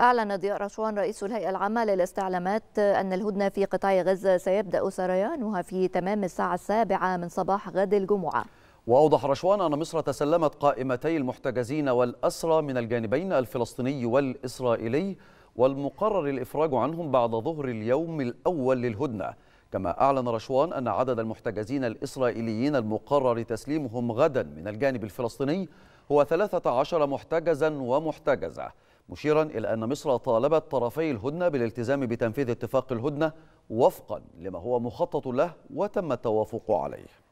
أعلن ضياء رشوان رئيس الهيئة العامة للاستعلامات أن الهدنة في قطاع غزة سيبدأ سريانها في تمام الساعة السابعة من صباح غد الجمعة وأوضح رشوان أن مصر تسلمت قائمتي المحتجزين والأسرى من الجانبين الفلسطيني والإسرائيلي والمقرر الإفراج عنهم بعد ظهر اليوم الأول للهدنة كما أعلن رشوان أن عدد المحتجزين الإسرائيليين المقرر تسليمهم غدا من الجانب الفلسطيني هو 13 محتجزا ومحتجزة مشيرا إلى أن مصر طالبت طرفي الهدنة بالالتزام بتنفيذ اتفاق الهدنة وفقا لما هو مخطط له وتم التوافق عليه